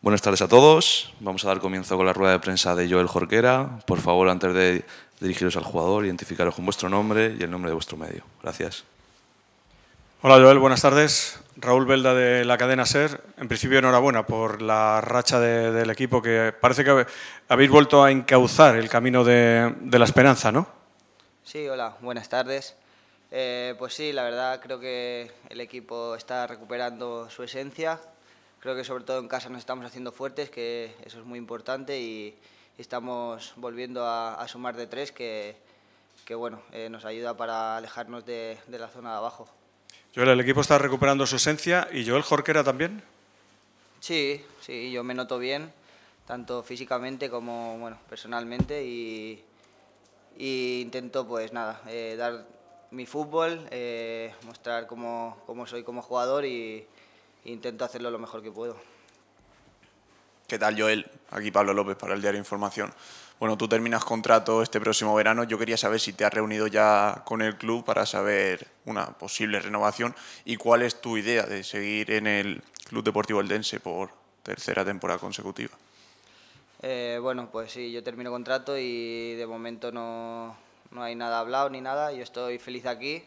Buenas tardes a todos. Vamos a dar comienzo con la rueda de prensa de Joel Jorquera. Por favor, antes de dirigiros al jugador, identificaros con vuestro nombre y el nombre de vuestro medio. Gracias. Hola Joel, buenas tardes. Raúl Velda de la cadena SER. En principio, enhorabuena por la racha del equipo que parece que habéis vuelto a encauzar el camino de, la esperanza, ¿no? Sí, hola, buenas tardes. Eh, pues sí, la verdad creo que el equipo está recuperando su esencia Creo que sobre todo en casa nos estamos haciendo fuertes, que eso es muy importante y estamos volviendo a, sumar de tres, que, que bueno, eh, nos ayuda para alejarnos de, de la zona de abajo. Joel, el equipo está recuperando su esencia y Joel Jorquera también. Sí, sí, yo me noto bien, tanto físicamente como bueno, personalmente y, intento pues nada, eh, dar mi fútbol, eh, mostrar cómo, cómo soy como jugador y, intento hacerlo lo mejor que puedo. ¿Qué tal, Joel? Aquí Pablo López para el Diario Información. Bueno, tú terminas contrato este próximo verano. Yo quería saber si te has reunido ya con el club para saber una posible renovación y cuál es tu idea de seguir en el Club Deportivo Eldense por tercera temporada consecutiva. Eh, bueno, pues sí, yo termino contrato y de momento no, no hay nada hablado ni nada. Yo estoy feliz aquí,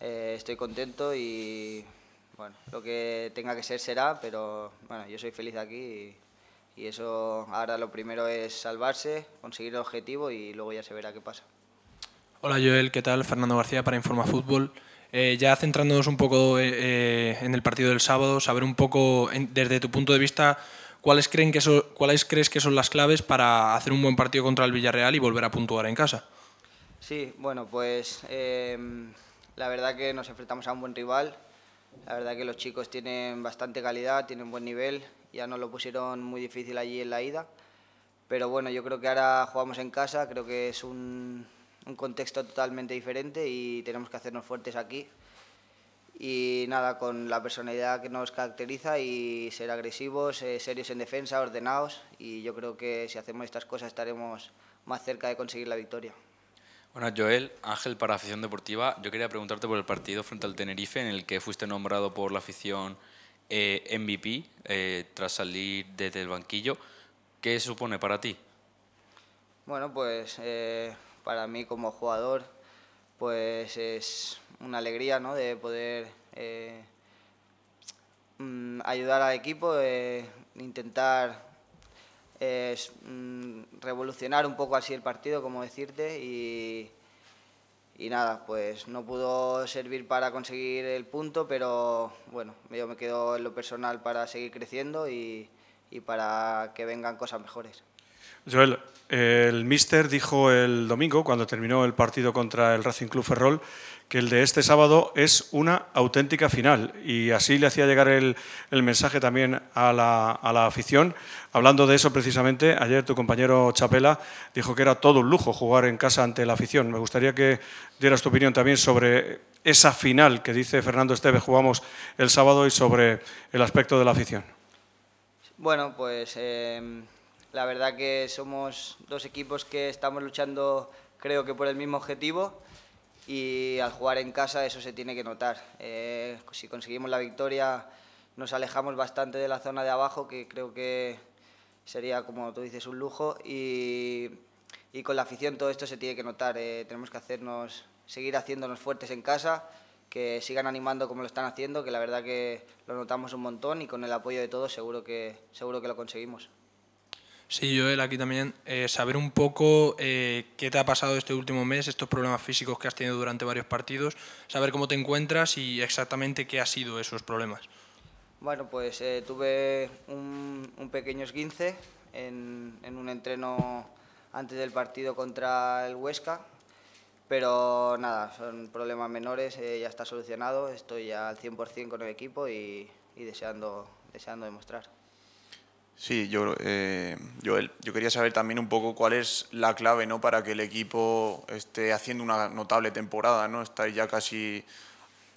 eh, estoy contento y bueno, lo que tenga que ser será, pero bueno, yo soy feliz aquí y, eso ahora lo primero es salvarse, conseguir el objetivo y luego ya se verá qué pasa. Hola Joel, ¿qué tal? Fernando García para Informa Fútbol. Eh, ya centrándonos un poco eh, eh, en el partido del sábado, saber un poco desde tu punto de vista cuáles, creen que son cuáles crees que son las claves para hacer un buen partido contra el Villarreal y volver a puntuar en casa. Sí, bueno, pues la verdad que nos enfrentamos a un buen rival la verdad que los chicos tienen bastante calidad, tienen buen nivel, ya nos lo pusieron muy difícil allí en la ida, pero bueno, yo creo que ahora jugamos en casa, creo que es un, contexto totalmente diferente y tenemos que hacernos fuertes aquí. Y nada, con la personalidad que nos caracteriza y ser agresivos, eh, serios en defensa, ordenados y yo creo que si hacemos estas cosas estaremos más cerca de conseguir la victoria. Bueno, Joel, Ángel para Afición Deportiva, yo quería preguntarte por el partido frente al Tenerife en el que fuiste nombrado por la afición eh, MVP eh, tras salir desde el banquillo. ¿Qué supone para ti? Bueno, pues eh, para mí como jugador pues es una alegría ¿no? de poder mm, ayudar al equipo, intentar es mm, revolucionar un poco así el partido, como decirte, y, y, nada, pues no pudo servir para conseguir el punto, pero bueno, yo me quedo en lo personal para seguir creciendo y, y para que vengan cosas mejores. Joel, el míster dijo el domingo, cuando terminó el partido contra el Racing Club Ferrol, que el de este sábado es una auténtica final. Y así le hacía llegar el, mensaje también a la, afición. Hablando de eso precisamente, ayer tu compañero Chapela dijo que era todo un lujo jugar en casa ante la afición. Me gustaría que dieras tu opinión también sobre esa final que dice Fernando Esteves jugamos el sábado y sobre el aspecto de la afición. Bueno, pues em, la verdad que somos dos equipos que estamos luchando, creo que por el mismo objetivo y al jugar en casa eso se tiene que notar. Eh, si conseguimos la victoria nos alejamos bastante de la zona de abajo, que creo que sería, como tú dices, un lujo y, con la afición todo esto se tiene que notar. Eh, tenemos que hacernos, seguir haciéndonos fuertes en casa, que sigan animando como lo están haciendo, que la verdad que lo notamos un montón y con el apoyo de todos seguro que, seguro que lo conseguimos. Sí, Joel, aquí también. Eh, saber un poco eh, qué te ha pasado este último mes, estos problemas físicos que has tenido durante varios partidos, saber cómo te encuentras y exactamente qué ha sido esos problemas. Bueno, pues eh, tuve un, un, pequeño esguince en, un entreno antes del partido contra el Huesca, pero nada, son problemas menores, ya está solucionado, estoy ya al 100% con el equipo y, y deseando, deseando demostrar. Sí, yo, eh, Joel, yo quería saber también un poco cuál es la clave ¿no? para que el equipo esté haciendo una notable temporada. ¿no? Estáis ya casi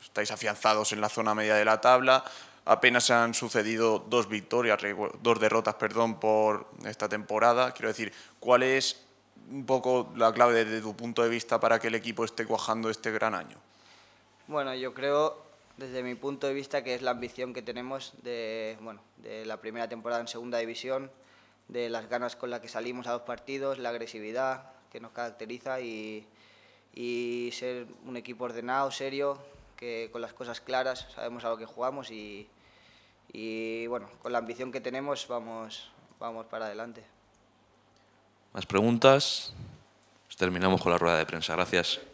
estáis afianzados en la zona media de la tabla. Apenas han sucedido dos victorias, dos derrotas perdón, por esta temporada. Quiero decir, ¿cuál es un poco la clave desde tu punto de vista para que el equipo esté cuajando este gran año? Bueno, yo creo desde mi punto de vista, que es la ambición que tenemos de, bueno, de la primera temporada en segunda división, de las ganas con las que salimos a los partidos, la agresividad que nos caracteriza y, ser un equipo ordenado, serio, que con las cosas claras sabemos a lo que jugamos y, bueno, con la ambición que tenemos vamos, vamos para adelante. ¿Más preguntas? Pues terminamos con la rueda de prensa. Gracias.